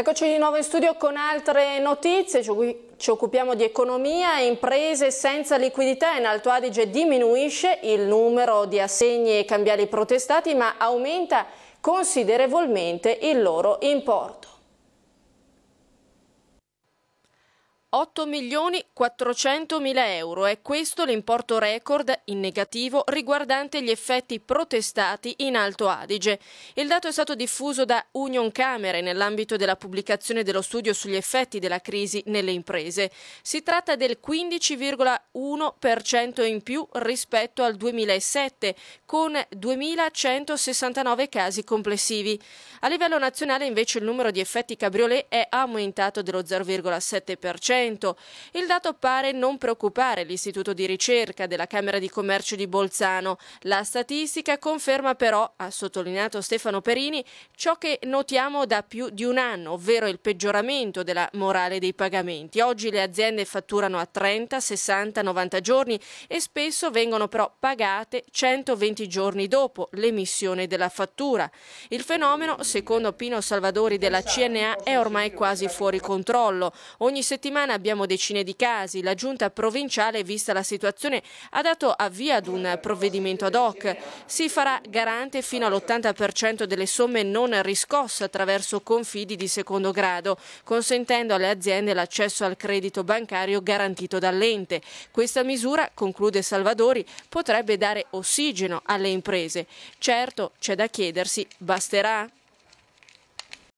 Eccoci di nuovo in studio con altre notizie, ci occupiamo di economia, imprese senza liquidità, in Alto Adige diminuisce il numero di assegni e cambiali protestati ma aumenta considerevolmente il loro importo. 8 milioni 400 mila euro è questo l'importo record in negativo riguardante gli effetti protestati in Alto Adige. Il dato è stato diffuso da Union Camere nell'ambito della pubblicazione dello studio sugli effetti della crisi nelle imprese. Si tratta del 15,1% in più rispetto al 2007 con 2.169 casi complessivi. A livello nazionale invece il numero di effetti cabriolet è aumentato dello 0,7% Trento. Il dato pare non preoccupare l'Istituto di ricerca della Camera di Commercio di Bolzano. La statistica conferma però, ha sottolineato Stefano Perini, ciò che notiamo da più di un anno, ovvero il peggioramento della morale dei pagamenti. Oggi le aziende fatturano a 30, 60, 90 giorni e spesso vengono però pagate 120 giorni dopo l'emissione della fattura. Il fenomeno, secondo Pino Salvadori della CNA, è ormai quasi fuori controllo. Ogni settimana settimana abbiamo decine di casi. La giunta provinciale, vista la situazione, ha dato avvio ad un provvedimento ad hoc. Si farà garante fino all'80% delle somme non riscosse attraverso confidi di secondo grado, consentendo alle aziende l'accesso al credito bancario garantito dall'ente. Questa misura, conclude Salvadori, potrebbe dare ossigeno alle imprese. Certo, c'è da chiedersi, basterà?